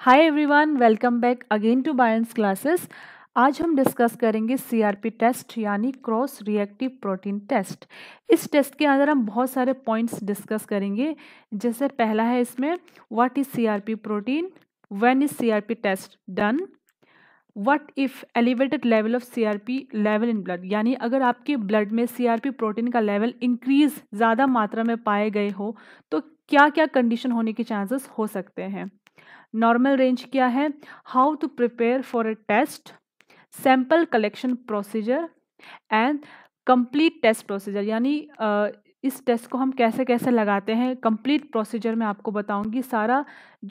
hi everyone welcome back again to Biyani's classes आज हम discuss करेंगे सीआरपी टेस्ट यानी क्रॉस रिएक्टिव प्रोटीन टेस्ट इस टेस्ट के अंदर हम बहुत सारे पॉइंट्स डिस्कस करेंगे जैसे पहला है इसमें what is CRP protein when is CRP test done what if elevated level of CRP level in blood यानी अगर आपके ब्लड में सीआरपी प्रोटीन का लेवल इंक्रीज ज़्यादा मात्रा में पाए गए हो तो क्या क्या कंडीशन होने के चांसेस हो सकते हैं नॉर्मल रेंज क्या है how to prepare for a test sample collection procedure and complete test procedure यानी इस टेस्ट को हम कैसे कैसे लगाते हैं कंप्लीट प्रोसीजर मैं आपको बताऊंगी सारा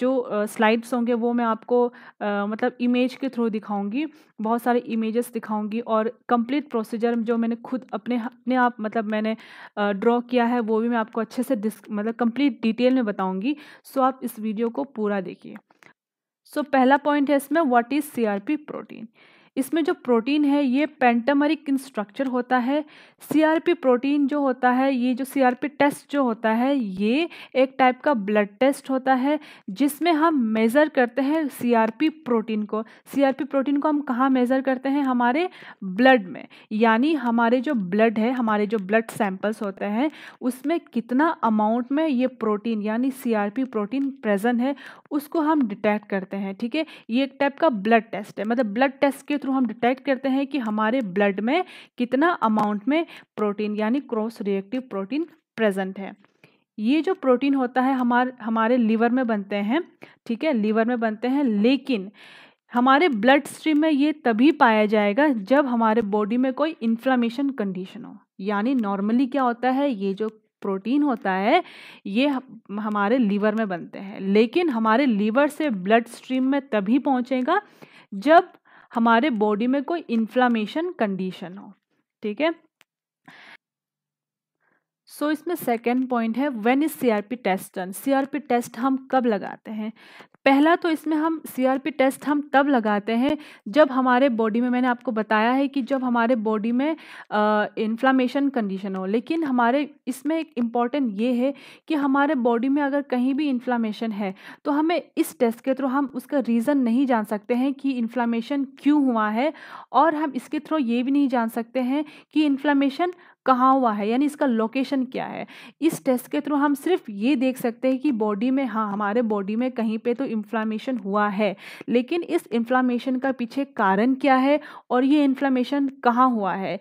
जो स्लाइड्स होंगे वो मैं आपको आ, मतलब इमेज के थ्रू दिखाऊंगी बहुत सारे इमेजेस दिखाऊंगी और कंप्लीट प्रोसीजर जो मैंने खुद अपने अपने आप मतलब मैंने ड्रॉ किया है वो भी मैं आपको अच्छे से मतलब कंप्लीट डिटेल में बताऊँगी सो आप इस वीडियो को पूरा देखिए सो so, पहला पॉइंट है इसमें वॉट इज़ सी प्रोटीन इसमें जो प्रोटीन है ये पेंटामरिक इन स्ट्रक्चर होता है सीआरपी प्रोटीन जो होता है ये जो सीआरपी टेस्ट जो होता है ये एक टाइप का ब्लड टेस्ट होता है जिसमें हम मेज़र करते हैं सीआरपी प्रोटीन को सीआरपी प्रोटीन को हम कहाँ मेज़र करते हैं हमारे ब्लड में यानी हमारे जो ब्लड है हमारे जो ब्लड सैंपल्स होते हैं उसमें कितना अमाउंट में ये प्रोटीन यानी सी प्रोटीन प्रेजेंट है उसको हम डिटेक्ट करते हैं ठीक है ये एक टाइप का ब्लड टेस्ट है मतलब ब्लड टेस्ट के थ्रू थ्रू हम डिटेक्ट करते हैं कि हमारे ब्लड में कितना अमाउंट में प्रोटीन यानी क्रॉस रिएक्टिव प्रोटीन प्रेजेंट है ये जो प्रोटीन होता है हमारे हमारे लीवर में बनते हैं ठीक है लीवर में बनते हैं लेकिन हमारे ब्लड स्ट्रीम में ये तभी पाया जाएगा जब हमारे बॉडी में कोई इन्फ्लामेशन कंडीशन हो यानी नॉर्मली क्या होता है ये जो प्रोटीन होता है ये हमारे लीवर में बनते हैं लेकिन हमारे लीवर से ब्लड स्ट्रीम में तभी पहुंचेगा जब हमारे बॉडी में कोई इन्फ्लामेशन कंडीशन हो ठीक है सो so, इसमें सेकेंड पॉइंट है when is CRP test done CRP test हम कब लगाते हैं पहला तो इसमें हम सीआरपी टेस्ट हम तब लगाते हैं जब हमारे बॉडी में मैंने आपको बताया है कि जब हमारे बॉडी में इन्फ्लामेशन कंडीशन हो लेकिन हमारे इसमें एक इम्पॉर्टेंट ये है कि हमारे बॉडी में अगर कहीं भी इन्फ्लामेशन है तो हमें इस टेस्ट के थ्रू हम उसका रीज़न नहीं जान सकते हैं कि इन्फ्लामेशन क्यों हुआ है और हम इसके थ्रू ये भी नहीं जान सकते हैं कि इन्फ्लामेशन कहाँ हुआ है यानी इसका लोकेशन क्या है इस टेस्ट के थ्रू हम सिर्फ ये देख सकते हैं कि बॉडी में हाँ हमारे बॉडी में कहीं पे तो इन्फ्लामेशन हुआ है लेकिन इस इन्फ्लामेशन का पीछे कारण क्या है और ये इन्फ्लामेशन कहाँ हुआ है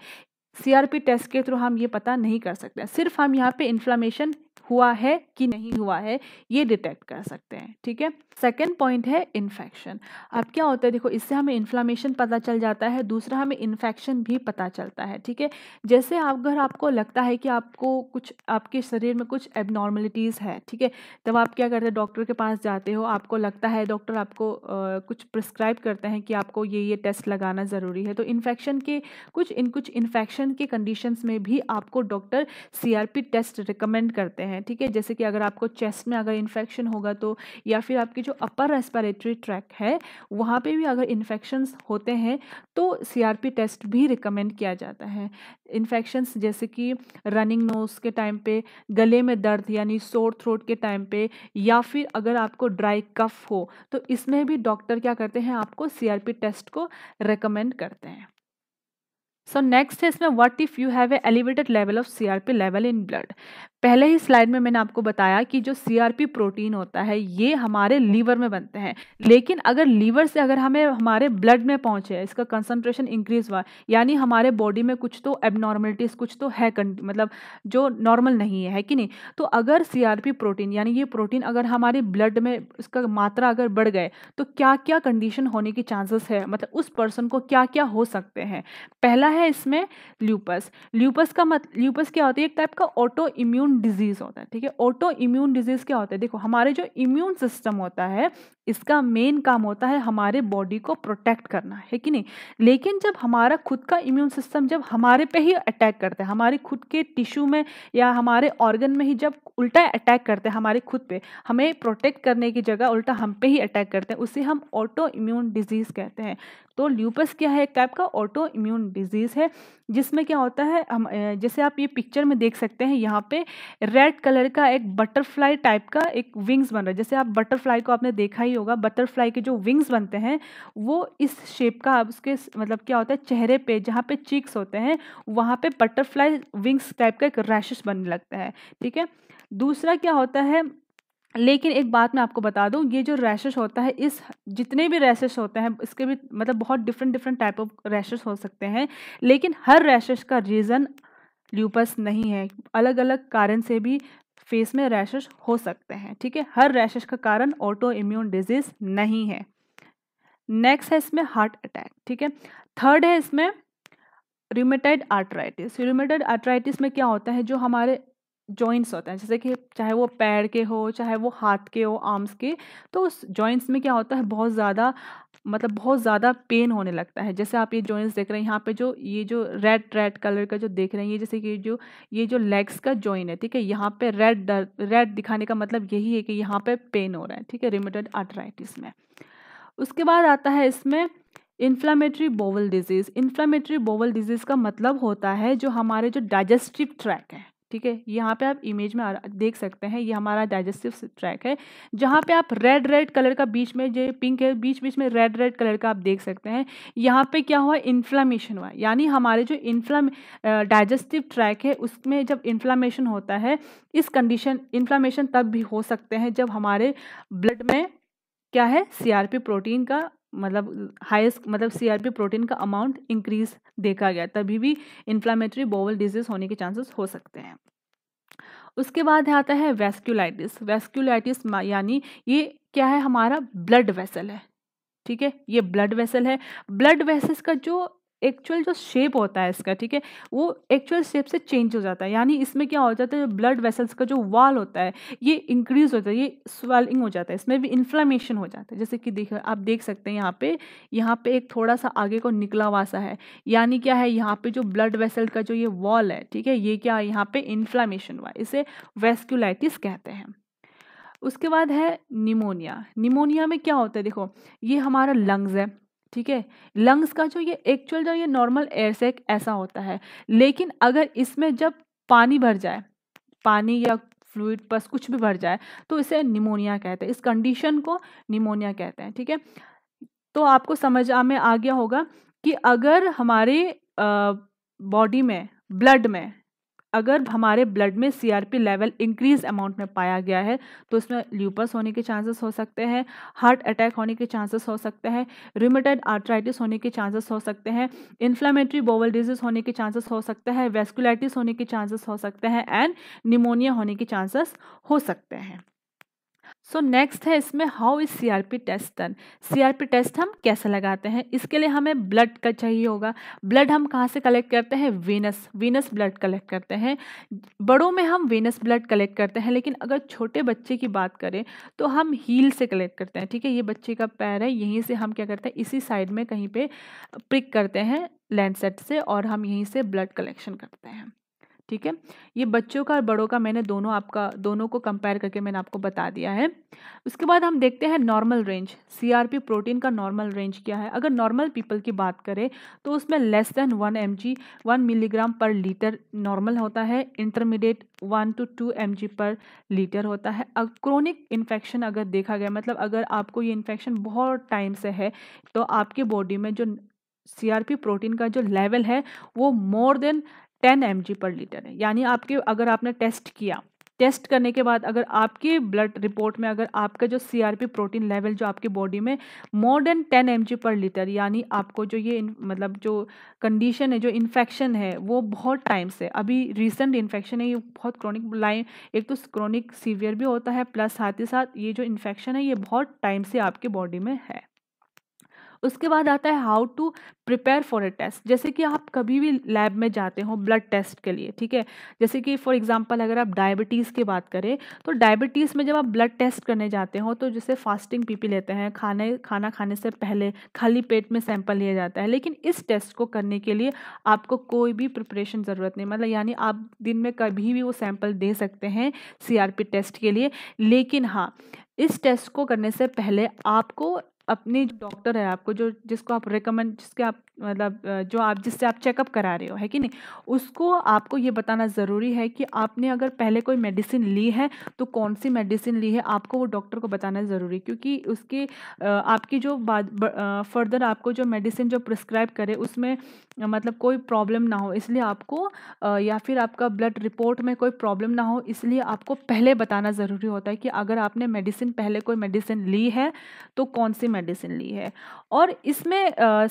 सीआरपी टेस्ट के थ्रू हम ये पता नहीं कर सकते सिर्फ हम यहाँ पे इन्फ्लामेशन हुआ है कि नहीं हुआ है ये डिटेक्ट कर सकते हैं ठीक है सेकेंड पॉइंट है इन्फेक्शन अब क्या होता है देखो इससे हमें इन्फ्लामेशन पता चल जाता है दूसरा हमें इन्फेक्शन भी पता चलता है ठीक है जैसे आप अगर आपको लगता है कि आपको कुछ आपके शरीर में कुछ एबनॉर्मलिटीज़ है ठीक है तब आप क्या करते हैं डॉक्टर के पास जाते हो आपको लगता है डॉक्टर आपको आ, कुछ प्रिस्क्राइब करते हैं कि आपको ये ये टेस्ट लगाना ज़रूरी है तो इन्फेक्शन के कुछ इन कुछ इन्फेक्शन के कंडीशन में भी आपको डॉक्टर सी टेस्ट रिकमेंड करते हैं हैं ठीक है जैसे कि अगर आपको चेस्ट में अगर इन्फेक्शन होगा तो या फिर आपकी जो अपर रेस्पिरेटरी ट्रैक है वहाँ पे भी अगर इन्फेक्शंस होते हैं तो सीआरपी टेस्ट भी रिकमेंड किया जाता है इन्फेक्शंस जैसे कि रनिंग नोज के टाइम पे गले में दर्द यानी सोर थ्रोट के टाइम पे या फिर अगर आपको ड्राई कफ हो तो इसमें भी डॉक्टर क्या करते हैं आपको सी टेस्ट को रिकमेंड करते हैं सो नेक्स्ट है इसमें what if you have a elevated level of CRP level in blood पहले ही स्लाइड में मैंने आपको बताया कि जो सीआरपी प्रोटीन होता है ये हमारे लीवर में बनते हैं लेकिन अगर लीवर से अगर हमें हमारे ब्लड में पहुंचे इसका कंसंट्रेशन इंक्रीज हुआ यानी हमारे बॉडी में कुछ तो एबनॉर्मलिटीज कुछ तो है मतलब जो नॉर्मल नहीं है कि नहीं तो अगर सी प्रोटीन यानी ये प्रोटीन अगर हमारे ब्लड में इसका मात्रा अगर बढ़ गए तो क्या क्या कंडीशन होने की चांसेस है मतलब उस पर्सन को क्या क्या हो सकते हैं पहला है इसमें ल्यूपस ल्यूपस का मत ल्यूपस क्या होती है एक टाइप का ऑटो इम्यून इम्यून डिजीज़ होता है ठीक है ऑटो इम्यून डिजीज़ क्या होता है देखो हमारे जो इम्यून सिस्टम होता है इसका मेन काम होता है हमारे बॉडी को प्रोटेक्ट करना है कि नहीं लेकिन जब हमारा खुद का इम्यून सिस्टम जब हमारे पे ही अटैक करता है हमारे खुद के टिश्यू में या हमारे ऑर्गन में ही जब उल्टा अटैक करते हैं हमारे खुद पे हमें प्रोटेक्ट करने की जगह उल्टा हम पे ही अटैक करते हैं उसे हम ऑटो इम्यून डिजीज़ कहते हैं तो ल्यूपस क्या है एक टाइप का ऑटो इम्यून डिजीज़ है जिसमें क्या होता है हम जैसे आप ये पिक्चर में देख सकते हैं यहाँ पे रेड कलर का एक बटरफ्लाई टाइप का एक विंग्स बन रहा है जैसे आप बटरफ्लाई को आपने देखा ही होगा बटरफ्लाई के जो विंग्स बनते हैं वो इस शेप का उसके मतलब क्या होता है चेहरे पे जहाँ पे चीक्स होते हैं वहाँ पे बटरफ्लाई विंग्स टाइप का एक रैशेस बनने लगता है ठीक है दूसरा क्या होता है लेकिन एक बात मैं आपको बता दूं ये जो रैशेस होता है इस जितने भी रैशेस होते हैं इसके भी मतलब बहुत different different type of rashes हो सकते हैं लेकिन हर रैशेस का रीज़न ल्यूपस नहीं है अलग अलग कारण से भी फेस में रैशेस हो सकते हैं ठीक है हर रैशेस का कारण ऑटो इम्यून डिजीज़ नहीं है नेक्स्ट है इसमें हार्ट अटैक ठीक है थर्ड है इसमें रूमेटाइड आर्ट्राइटिस रूमेटाइड आर्ट्राइटिस में क्या होता है जो हमारे जॉइंट्स होते हैं जैसे कि चाहे वो पैर के हो चाहे वो हाथ के हो आर्म्स के तो उस जॉइंट्स में क्या होता है बहुत ज़्यादा मतलब बहुत ज़्यादा पेन होने लगता है जैसे आप ये जॉइंट्स देख रहे हैं यहाँ पे जो ये जो रेड रेड कलर का जो देख रहे हैं ये जैसे कि जो ये जो लेग्स का जॉइंट है ठीक है यहाँ पे रेड रेड दिखाने का मतलब यही है कि यहाँ पे पेन हो रहा है ठीक है रिमेटेड आर्थराइटिस में उसके बाद आता है इसमें inflammatory bowel disease inflammatory bowel disease का मतलब होता है जो हमारे जो डाइजेस्टिव ट्रैक है ठीक है यहाँ पे आप इमेज में देख सकते हैं ये हमारा डाइजेस्टिव ट्रैक है जहाँ पे आप रेड रेड कलर का बीच में जो पिंक है बीच बीच में रेड रेड कलर का आप देख सकते हैं यहाँ पे क्या हुआ इन्फ्लामेशन हुआ यानी हमारे जो इन्फ्लाम डाइजेस्टिव ट्रैक है उसमें जब इन्फ्लामेशन होता है इस कंडीशन इन्फ्लामेशन तब भी हो सकते हैं जब हमारे ब्लड में क्या है सी प्रोटीन का मतलब हाईएस्ट मतलब सीआरपी प्रोटीन का अमाउंट इंक्रीज देखा गया तभी भी इन्फ्लामेटरी बोवल डिजीज होने के चांसेस हो सकते हैं उसके बाद आता है वेस्क्यूलाइटिस वेस्क्यूलाइटिस यानी ये क्या है हमारा ब्लड वेसल है ठीक है ये ब्लड वेसल है ब्लड वेसल्स का जो एक्चुअल जो शेप होता है इसका ठीक है वो एक्चुअल शेप से चेंज हो जाता है यानी इसमें क्या हो जाता है ब्लड वेसल्स का जो वाल होता है ये इंक्रीज होता है ये स्वेलिंग हो जाता है इसमें भी इन्फ्लामेशन हो जाता है जैसे कि देख आप देख सकते हैं यहाँ पे यहाँ पे एक थोड़ा सा आगे को निकला हुआ सा है यानी क्या है यहाँ पर जो ब्लड वेसल का जो ये वॉल है ठीक है ये क्या है यहाँ पर इन्फ्लामेशन हुआ इसे वेस्क्यूलाइटिस कहते हैं उसके बाद है निमोनिया निमोनिया में क्या होता है देखो ये हमारा लंग्स है ठीक है लंग्स का जो ये एक्चुअल जो ये नॉर्मल एयर सेक ऐसा होता है लेकिन अगर इसमें जब पानी भर जाए पानी या फ्लूड बस कुछ भी भर जाए तो इसे निमोनिया कहते हैं इस कंडीशन को निमोनिया कहते हैं ठीक है तो आपको समझ में आ गया होगा कि अगर हमारे बॉडी में ब्लड में अगर हमारे ब्लड में सीआरपी लेवल इंक्रीज अमाउंट में पाया गया है तो इसमें ल्यूपस होने के चांसेस हो सकते हैं हार्ट अटैक होने के चांसेस हो सकते हैं रिमेटेड आर्थराइटिस होने के चांसेस हो सकते हैं इन्फ्लामेटरी बोवल डिजीज होने के चांसेस हो सकते हैं वेस्कुलाइटिस होने के चांसेस हो सकते हैं एंड निमोनिया होने के चांसेस हो सकते हैं सो so, नेक्स्ट है इसमें how is C R P test done C R P test हम कैसे लगाते हैं इसके लिए हमें ब्लड का चाहिए होगा ब्लड हम कहाँ से कलेक्ट करते हैं वीनस वीनस ब्लड कलेक्ट करते हैं बड़ों में हम वीनस ब्लड कलेक्ट करते हैं लेकिन अगर छोटे बच्चे की बात करें तो हम हील से कलेक्ट करते हैं ठीक है ये बच्चे का पैर है यहीं से हम क्या करते हैं इसी साइड में कहीं पर प्रिक करते हैं लैंडसेट से और हम यहीं से ब्लड कलेक्शन करते हैं ठीक है ये बच्चों का और बड़ों का मैंने दोनों आपका दोनों को कंपेयर करके मैंने आपको बता दिया है उसके बाद हम देखते हैं नॉर्मल रेंज सीआरपी प्रोटीन का नॉर्मल रेंज क्या है अगर नॉर्मल पीपल की बात करें तो उसमें less than one M G one milligram per litre normal होता है intermediate one to two M G per litre होता है अब क्रोनिक इन्फेक्शन अगर देखा गया मतलब अगर आपको ये इन्फेक्शन बहुत टाइम से है तो आपके बॉडी में जो सी प्रोटीन का जो लेवल है वो more than ten M per litre है यानी आपके अगर आपने टेस्ट किया टेस्ट करने के बाद अगर आपके ब्लड रिपोर्ट में अगर आपका जो पी प्रोटीन लेवल जो आपकी बॉडी में more than ten M per litre यानी आपको जो ये मतलब जो कंडीशन है जो इन्फेक्शन है वो बहुत टाइम से अभी रिसेंट इन्फेक्शन है ये बहुत क्रॉनिक लाइन एक तो क्रॉनिक सीवियर भी होता है प्लस साथ ही साथ ये जो इन्फेक्शन है ये बहुत टाइम से आपकी बॉडी में है उसके बाद आता है how to prepare for a test जैसे कि आप कभी भी लैब में जाते हो ब्लड टेस्ट के लिए ठीक है जैसे कि फॉर एग्जांपल अगर आप डायबिटीज़ की बात करें तो डायबिटीज़ में जब आप ब्लड टेस्ट करने जाते हो तो जैसे फास्टिंग पीपी लेते हैं खाने खाना खाने से पहले खाली पेट में सैंपल लिया जाता है लेकिन इस टेस्ट को करने के लिए आपको कोई भी प्रिपरेशन ज़रूरत नहीं मतलब यानी आप दिन में कभी भी वो सैंपल दे सकते हैं सी टेस्ट के लिए लेकिन हाँ इस टेस्ट को करने से पहले आपको अपने डॉक्टर है आपको जो जिसको आप रिकमेंड जिसके आप मतलब जो आप जिससे आप चेकअप करा रहे हो है कि नहीं उसको आपको ये बताना ज़रूरी है कि आपने अगर पहले कोई मेडिसिन ली है तो कौन सी मेडिसिन ली है आपको वो डॉक्टर को बताना ज़रूरी क्योंकि उसके आपकी जो बाद फर्दर आपको जो मेडिसिन जो प्रिस्क्राइब करे उसमें मतलब कोई प्रॉब्लम ना हो इसलिए आपको या फिर आपका ब्लड रिपोर्ट में कोई प्रॉब्लम ना हो इसलिए आपको पहले बताना ज़रूरी होता है कि अगर आपने मेडिसिन पहले कोई मेडिसिन ली है तो कौन सी मेडिसिन ली है और इसमें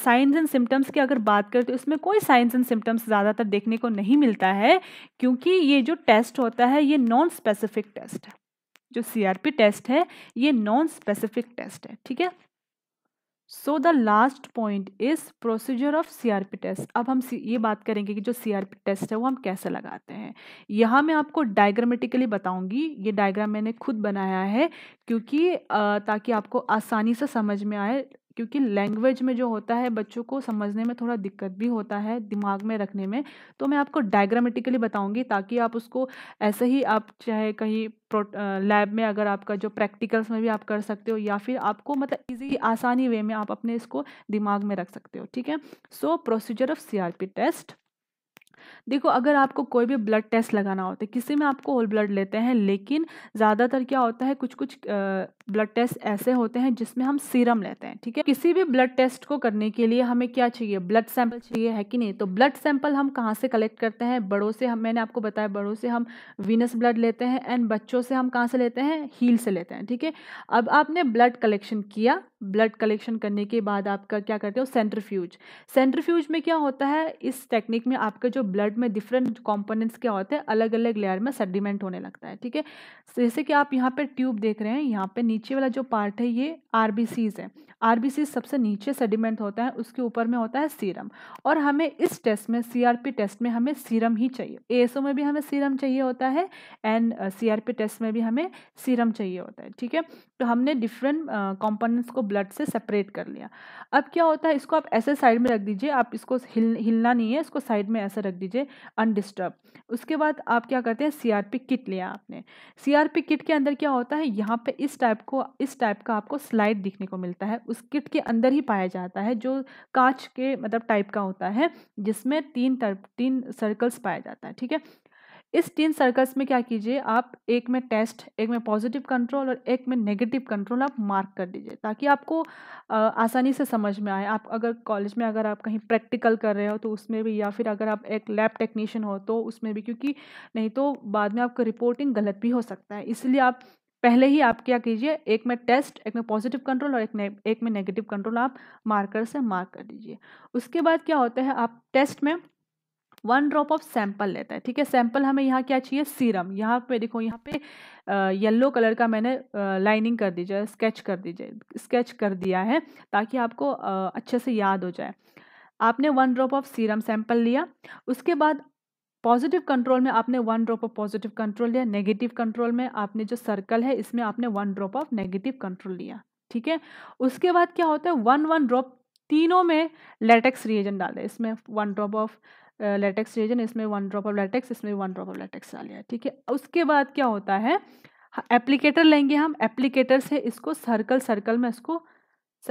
साइंस एंड सिम्टम्स की अगर बात करें तो इसमें कोई साइंस एंड सिम्टम्स ज़्यादातर देखने को नहीं मिलता है क्योंकि ये जो टेस्ट होता है ये नॉन स्पेसिफिक टेस्ट है जो सी टेस्ट है ये नॉन स्पेसिफिक टेस्ट है ठीक है so the last point is procedure of C R P test अब हम ये बात करेंगे कि जो सी आर पी टेस्ट है वो हम कैसे लगाते हैं यहाँ मैं आपको डायग्रामेटिकली बताऊंगी ये डायग्राम मैंने खुद बनाया है क्योंकि ताकि आपको आसानी से समझ में आए क्योंकि लैंग्वेज में जो होता है बच्चों को समझने में थोड़ा दिक्कत भी होता है दिमाग में रखने में तो मैं आपको डायग्रामेटिकली बताऊंगी ताकि आप उसको ऐसे ही आप चाहे कहीं लैब में अगर आपका जो प्रैक्टिकल्स में भी आप कर सकते हो या फिर आपको मतलब इजी आसानी वे में आप अपने इसको दिमाग में रख सकते हो ठीक है so procedure of C test देखो अगर आपको कोई भी ब्लड टेस्ट लगाना होता है किसी में आपको होल ब्लड लेते हैं लेकिन ज़्यादातर क्या होता है कुछ कुछ ब्लड टेस्ट ऐसे होते हैं जिसमें हम सीरम लेते हैं ठीक है किसी भी ब्लड टेस्ट को करने के लिए हमें क्या चाहिए ब्लड सैंपल चाहिए है कि नहीं तो ब्लड सैंपल हम कहाँ से कलेक्ट करते हैं बड़ों से हम मैंने आपको बताया बड़ों से हम वीनस ब्लड लेते हैं एंड बच्चों से हम कहाँ से लेते हैं हील से लेते हैं ठीक है अब आपने ब्लड कलेक्शन किया ब्लड कलेक्शन करने के बाद आपका क्या करते हो सेंट्रीफ्यूज सेंट्रीफ्यूज में क्या होता है इस टेक्निक में आपके जो ब्लड में डिफरेंट कॉम्पोनेंट्स क्या होते हैं अलग अलग लेयर में सेडिमेंट होने लगता है ठीक है जैसे कि आप यहाँ पर ट्यूब देख रहे हैं यहाँ पर नीचे वाला जो पार्ट है ये आर है आर सबसे नीचे सेडिमेंट होता है उसके ऊपर में होता है सीरम और हमें इस टेस्ट में सी टेस्ट में हमें सीरम ही चाहिए ए में भी हमें सीरम चाहिए होता है एंड सी टेस्ट में भी हमें सीरम चाहिए होता है ठीक है तो हमने डिफरेंट कॉम्पोनेंट्स uh, को ब्लड से सेपरेट कर लिया अब क्या होता है इसको आप ऐसे साइड में रख दीजिए आप इसको हिल हिलना नहीं है इसको साइड में ऐसे रख दीजिए अनडिस्टर्ब उसके बाद आप क्या करते हैं सीआरपी किट लिया आपने सीआरपी किट के अंदर क्या होता है यहाँ पे इस टाइप को इस टाइप का आपको स्लाइड दिखने को मिलता है उस किट के अंदर ही पाया जाता है जो कांच के मतलब टाइप का होता है जिसमें तीन तरफ तीन सर्कल्स पाया जाता है ठीक है इस तीन सर्कल्स में क्या कीजिए आप एक में टेस्ट एक में पॉजिटिव कंट्रोल और एक में नेगेटिव कंट्रोल आप मार्क कर दीजिए ताकि आपको आसानी से समझ में आए आप अगर कॉलेज में अगर आप कहीं प्रैक्टिकल कर रहे हो तो उसमें भी या फिर अगर आप एक लैब टेक्नीशियन हो तो उसमें भी क्योंकि नहीं तो बाद में आपका रिपोर्टिंग गलत भी हो सकता है इसलिए आप पहले ही आप क्या कीजिए एक में टेस्ट एक में पॉजिटिव कंट्रोल और एक ने, एक में नेगेटिव कंट्रोल आप मार्कर से मार्क कर दीजिए उसके बाद क्या होता है आप टेस्ट में वन ड्रॉप ऑफ सैंपल लेता है ठीक है सैंपल हमें यहाँ क्या चाहिए सीरम यहाँ पे देखो यहाँ पे येलो कलर का मैंने लाइनिंग कर दी जाए स्केच कर दीजिए स्केच कर दिया है ताकि आपको अच्छे से याद हो जाए आपने one drop of serum sample लिया उसके बाद पॉजिटिव कंट्रोल में आपने one drop of positive control लिया नेगेटिव कंट्रोल में आपने जो सर्कल है इसमें आपने one drop of negative control लिया ठीक है उसके बाद क्या होता है वन वन ड्रॉप तीनों में लेटेक्स रिएजेंट डाल दें इसमें one drop of latex reagent इसमें वन ड्रॉप ऑफ लेटेक्स इसमें वन ड्रॉप ऑफ लेटेक्स डाल लिया ठीक है उसके बाद क्या होता है एप्लीकेटर लेंगे हम एप्लीकेटर से इसको सर्कल सर्कल में इसको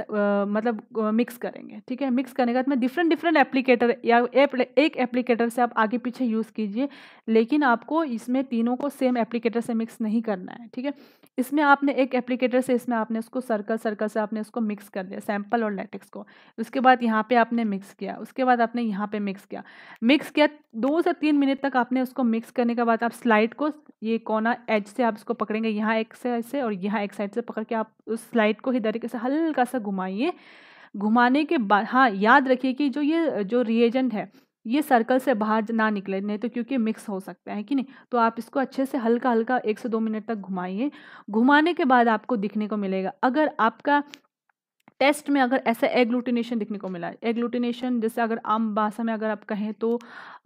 मतलब मिक्स करेंगे ठीक है मिक्स करने के बाद में डिफरेंट डिफरेंट एप्लीकेटर या एक एप्लीकेटर से आप आगे पीछे यूज़ कीजिए लेकिन आपको इसमें तीनों को सेम एप्लीकेटर से मिक्स नहीं करना है ठीक है इसमें आपने एक एप्लीकेटर से इसमें आपने उसको सर्कल सर्कल से आपने उसको मिक्स कर दिया सैम्पल और लेटेक्स को उसके बाद यहाँ पर आपने मिक्स किया उसके बाद आपने यहाँ पर मिक्स किया मिक्स किया दो से तीन मिनट तक आपने उसको मिक्स करने के बाद आप स्लाइड को ये कोना एज से आप उसको पकड़ेंगे यहाँ एक साइड से और यहाँ एक साइड से पकड़ के आप उस स्लाइड को ही तरीके से हल्का सा घुमाइए घुमाने के बाद हाँ याद रखिए कि जो ये जो रिएजेंट है ये सर्कल से बाहर ना निकले नहीं तो क्योंकि मिक्स हो सकता है कि नहीं तो आप इसको अच्छे से हल्का हल्का एक से दो मिनट तक घुमाइए घुमाने के बाद आपको दिखने को मिलेगा अगर आपका टेस्ट में अगर ऐसा एग्लूटिनेशन दिखने को मिला एग्लूटिनेशन जैसे अगर आम भाषा में अगर आप कहें तो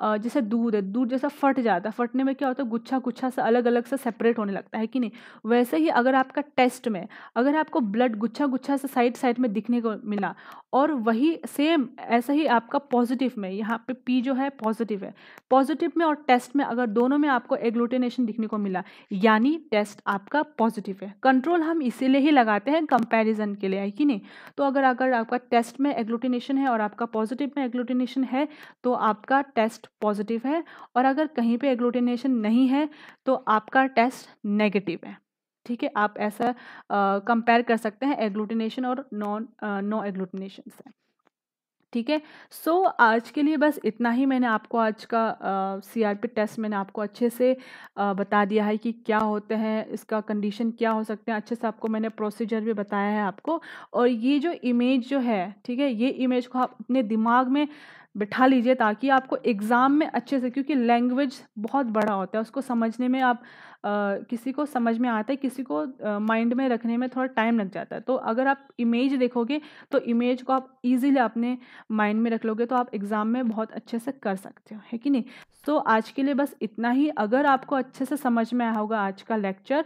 जैसे दूध है दूध जैसा फट जाता है फटने में क्या होता है गुच्छा गुच्छा सा अलग अलग सा सेपरेट होने लगता है कि नहीं वैसे ही अगर आपका टेस्ट में अगर आपको ब्लड गुच्छा गुच्छा सा साइड साइड में दिखने को मिला और वही सेम ऐसा ही आपका पॉजिटिव में यहाँ पे पी जो है पॉजिटिव है पॉजिटिव में और टेस्ट में अगर दोनों में आपको एग्लूटिनेशन दिखने को मिला यानी टेस्ट आपका पॉजिटिव है कंट्रोल हम इसीलिए ही लगाते हैं कंपेरिजन के लिए है कि नहीं तो अगर अगर आपका टेस्ट में एग्लूटिनेशन है और आपका पॉजिटिव में एग्लूटिनेशन है तो आपका टेस्ट पॉजिटिव है और अगर कहीं पे एग्लूटिनेशन नहीं है तो आपका टेस्ट नेगेटिव है ठीक है आप ऐसा कंपेयर कर सकते हैं एग्लूटिनेशन और नॉन नो एग्लूटिनेशन से ठीक है सो आज के लिए बस इतना ही मैंने आपको आज का सी आर पी टेस्ट मैंने आपको अच्छे से आ, बता दिया है कि क्या होते हैं इसका कंडीशन क्या हो सकते हैं अच्छे से आपको मैंने प्रोसीजर भी बताया है आपको और ये जो इमेज जो है ठीक है ये इमेज को आप अपने दिमाग में बिठा लीजिए ताकि आपको एग्ज़ाम में अच्छे से क्योंकि लैंग्वेज बहुत बड़ा होता है उसको समझने में आप आ, किसी को समझ में आता है किसी को माइंड में रखने में थोड़ा टाइम लग जाता है तो अगर आप इमेज देखोगे तो इमेज को आप इजीली अपने माइंड में रख लोगे तो आप एग्ज़ाम में बहुत अच्छे से कर सकते हो है कि नहीं सो so, आज के लिए बस इतना ही अगर आपको अच्छे से समझ में आया होगा आज का लेक्चर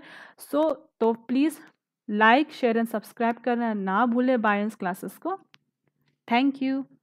सो so, तो please like share and subscribe करना ना भूलें बायंस क्लासेस को थैंक यू